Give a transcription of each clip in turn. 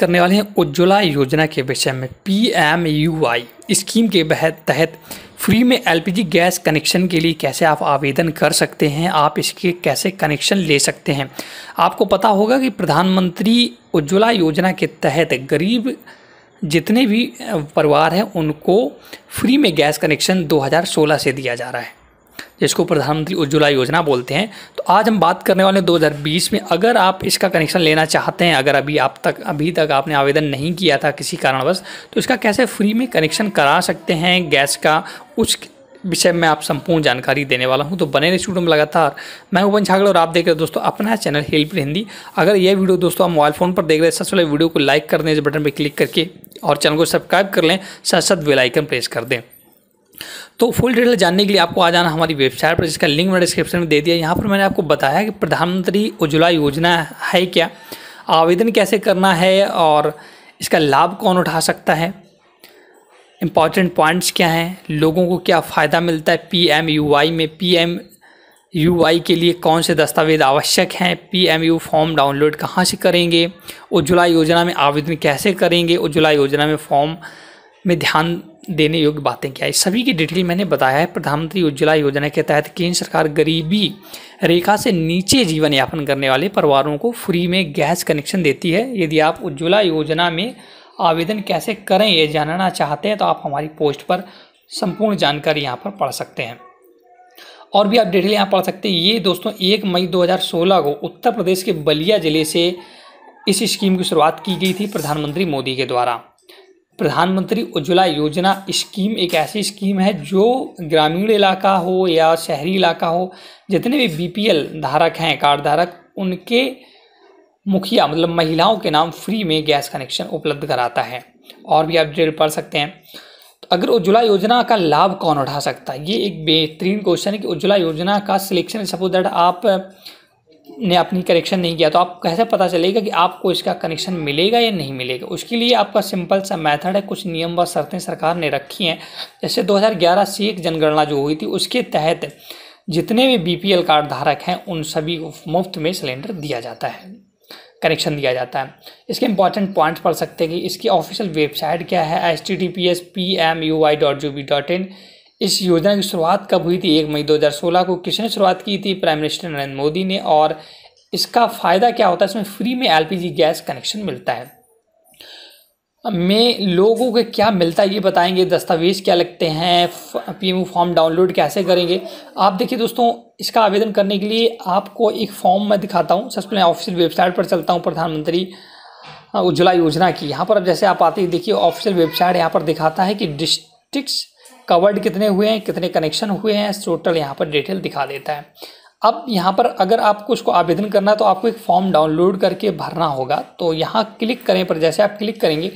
करने वाले हैं उज्ज्वला योजना के विषय में P M U I scheme के तहत फ्री में एलपीजी गैस कनेक्शन के लिए कैसे आप आवेदन कर सकते हैं आप इसके कैसे कनेक्शन ले सकते हैं आपको पता होगा कि प्रधानमंत्री उज्ज्वला योजना के तहत गरीब जितने भी परिवार हैं उनको फ्री में गैस कनेक्शन 2016 से दिया जा रहा है जिसको प्रधानमंत्री उज्ज्वला योजना बोलते हैं तो आज हम बात करने वाले हैं 2020 में अगर आप इसका कनेक्शन लेना चाहते हैं अगर अभी आप तक अभी तक आपने आवेदन नहीं किया था किसी कारणवश तो इसका कैसे फ्री में कनेक्शन करा सकते हैं गैस का उस विषय में आप संपूर्ण जानकारी देने वाला हूं तो बने रहे स्टूडियो में लगातार मैं उपन छागड़ और आप देख रहे हो दोस्तों अपना चैनल हेल्प हिंदी अगर ये वीडियो दोस्तों आप मोबाइल फ़ोन पर देख रहे हैं सबसे पहले वीडियो को लाइक कर दें इस बटन पर क्लिक करके और चैनल को सब्सक्राइब कर लें साथ साथ बेलाइकन प्रेस कर दें तो फुल डिटेल जानने के लिए आपको आ जाना हमारी वेबसाइट पर जिसका लिंक मैंने डिस्क्रिप्शन में दे दिया यहाँ पर मैंने आपको बताया कि प्रधानमंत्री उज्ज्वला योजना है क्या आवेदन कैसे करना है और इसका लाभ कौन उठा सकता है इम्पॉर्टेंट पॉइंट्स क्या हैं लोगों को क्या फ़ायदा मिलता है पी एम यू वाई में पी एम यू वाई के लिए कौन से दस्तावेज आवश्यक हैं P M U form download कहाँ से करेंगे उज्ज्वला योजना में आवेदन कैसे करेंगे उज्ज्वला योजना में फॉर्म में ध्यान देने योग्य बातें क्या है सभी की डिटेल मैंने बताया है प्रधानमंत्री उज्ज्वला योजना के तहत केंद्र सरकार गरीबी रेखा से नीचे जीवन यापन करने वाले परिवारों को फ्री में गैस कनेक्शन देती है यदि आप उज्ज्वला योजना में आवेदन कैसे करें ये जानना चाहते हैं तो आप हमारी पोस्ट पर संपूर्ण जानकारी यहाँ पर पढ़ सकते हैं और भी आप डिटेल यहाँ पढ़ सकते हैं ये दोस्तों एक मई 2016 को उत्तर प्रदेश के बलिया ज़िले से इस स्कीम की शुरुआत की गई थी प्रधानमंत्री मोदी के द्वारा प्रधानमंत्री उज्ज्वला योजना स्कीम एक ऐसी स्कीम है जो ग्रामीण इलाका हो या शहरी इलाका हो जितने भी बीपीएल धारक हैं कार्ड धारक उनके मुखिया मतलब महिलाओं के नाम फ्री में गैस कनेक्शन उपलब्ध कराता है और भी आप डिटेल पढ़ सकते हैं तो अगर उज्ज्वला योजना का लाभ कौन उठा सकता है ये एक बेहतरीन क्वेश्चन है कि उज्ज्वला योजना का सिलेक्शन सपोज दैट आप ने अपनी कनेक्शन नहीं किया तो आप कैसे पता चलेगा कि आपको इसका कनेक्शन मिलेगा या नहीं मिलेगा उसके लिए आपका सिंपल सा मेथड है कुछ नियम व शर्तें सरकार ने रखी हैं जैसे 2011 से एक जनगणना जो हुई थी उसके तहत जितने भी बीपीएल कार्ड धारक हैं उन सभी को मुफ्त में सिलेंडर दिया जाता है कनेक्शन दिया जाता है इसके इंपॉर्टेंट पॉइंट पढ़ सकते हैं कि इसकी ऑफिशियल वेबसाइट क्या है H T T P S P M U I dot G B dot in इस योजना की शुरुआत कब हुई थी एक मई 2016 को किसने शुरुआत की थी प्राइम मिनिस्टर नरेंद्र मोदी ने और इसका फ़ायदा क्या होता है इसमें फ्री में एलपीजी गैस कनेक्शन मिलता है में लोगों के क्या मिलता है ये बताएंगे दस्तावेज़ क्या लगते हैं पीएमओ फॉर्म डाउनलोड कैसे करेंगे आप देखिए दोस्तों इसका आवेदन करने के लिए आपको एक फॉर्म मैं दिखाता हूँ सबसे पहले ऑफिशियल वेबसाइट पर चलता हूँ प्रधानमंत्री हाँ, उज्ज्वला योजना की यहाँ पर अब जैसे आप आते देखिए ऑफिशियल वेबसाइट यहाँ पर दिखाता है कि डिस्ट्रिक्ट कवर्ड कितने हुए हैं कितने कनेक्शन हुए हैं टोटल यहाँ पर डिटेल दिखा देता है अब यहाँ पर अगर आपको उसको आवेदन करना है तो आपको एक फॉर्म डाउनलोड करके भरना होगा तो यहाँ क्लिक करें पर जैसे आप क्लिक करेंगे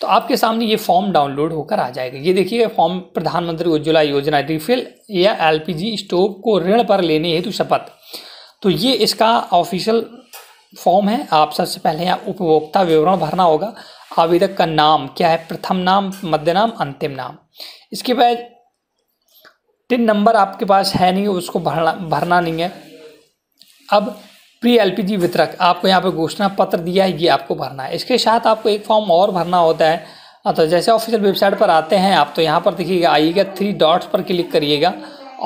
तो आपके सामने ये फॉर्म डाउनलोड होकर आ जाएगा ये देखिए फॉर्म प्रधानमंत्री उज्ज्वला योजना रिफिल या एलपीजी स्टोव को ऋण पर लेने हेतु शपथ तो ये इसका ऑफिशियल फॉर्म है आप सबसे पहले यहाँ उपभोक्ता विवरण भरना होगा आवेदक का नाम क्या है प्रथम नाम मध्य नाम अंतिम नाम इसके बाद टिन नंबर आपके पास है नहीं उसको भरना भरना नहीं है अब प्री एलपीजी वितरक आपको यहाँ पे घोषणा पत्र दिया है ये आपको भरना है इसके साथ आपको एक फॉर्म और भरना होता है तो जैसे ऑफिशियल वेबसाइट पर आते हैं आप तो यहाँ पर देखिएगा आइएगा थ्री डॉट्स पर क्लिक करिएगा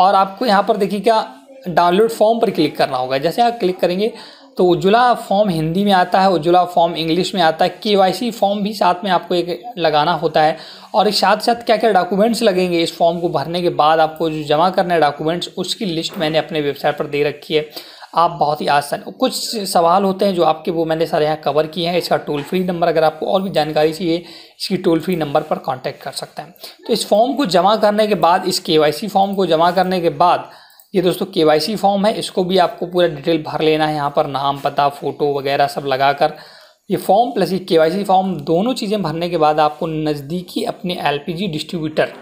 और आपको यहाँ पर देखिएगा डाउनलोड फॉर्म पर क्लिक करना होगा जैसे आप क्लिक करेंगे तो उज्ज्वला फॉर्म हिंदी में आता है उज्ज्वला फॉर्म इंग्लिश में आता है के फॉर्म भी साथ में आपको एक लगाना होता है और इस साथ साथ क्या क्या डॉक्यूमेंट्स लगेंगे इस फॉर्म को भरने के बाद आपको जो जमा करना है डॉक्यूमेंट्स उसकी लिस्ट मैंने अपने वेबसाइट पर दे रखी है आप बहुत ही आसान कुछ सवाल होते हैं जो आपके वो मैंने सारे यहाँ कवर किए हैं इसका टोल फ्री नंबर अगर आपको और भी जानकारी चाहिए इसकी टोल फ्री नंबर पर कांटेक्ट कर सकते हैं तो इस फॉर्म को जमा करने के बाद इस के फॉर्म को जमा करने के बाद ये दोस्तों के फॉर्म है इसको भी आपको पूरा डिटेल भर लेना है यहाँ पर नाम पता फ़ोटो वगैरह सब लगाकर ये फॉर्म प्लस ये के फॉर्म दोनों चीज़ें भरने के बाद आपको नज़दीकी अपने एलपीजी डिस्ट्रीब्यूटर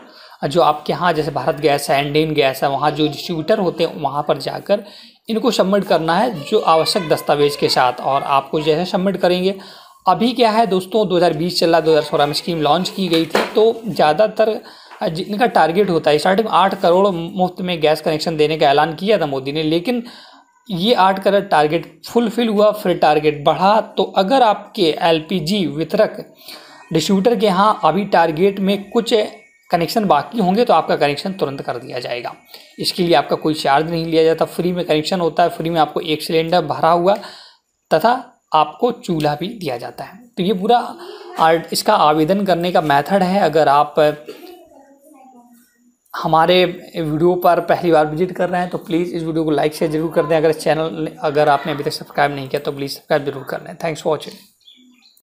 जो आपके यहाँ जैसे भारत गैस है इंडियन गैस है वहाँ जो डिस्ट्रीब्यूटर होते हैं वहाँ पर जाकर इनको सबमिट करना है जो आवश्यक दस्तावेज के साथ और आपको जैसे सबमिट करेंगे अभी क्या है दोस्तों 2020 चल रहा दो में स्कीम लॉन्च की गई थी तो ज़्यादातर जिनका टारगेट होता है स्टार्टिंग आठ करोड़ मुफ्त में गैस कनेक्शन देने का ऐलान किया था मोदी ने लेकिन ये आठ करोड़ टारगेट फुलफिल हुआ फिर टारगेट बढ़ा तो अगर आपके एलपीजी वितरक डिस्ट्रीब्यूटर के यहाँ अभी टारगेट में कुछ कनेक्शन बाकी होंगे तो आपका कनेक्शन तुरंत कर दिया जाएगा इसके लिए आपका कोई चार्ज नहीं लिया जाता फ्री में कनेक्शन होता है फ्री में आपको एक सिलेंडर भरा हुआ तथा आपको चूल्हा भी दिया जाता है तो ये पूरा इसका आवेदन करने का मेथड है अगर आप हमारे वीडियो पर पहली बार विजिट कर रहे हैं तो प्लीज़ इस वीडियो को लाइक शेयर जरूर कर दें अगर इस चैनल अगर आपने अभी तक सब्सक्राइब नहीं किया तो प्लीज़ सब्सक्राइब जरूर कर लें थैंक्स फॉर वॉचिंग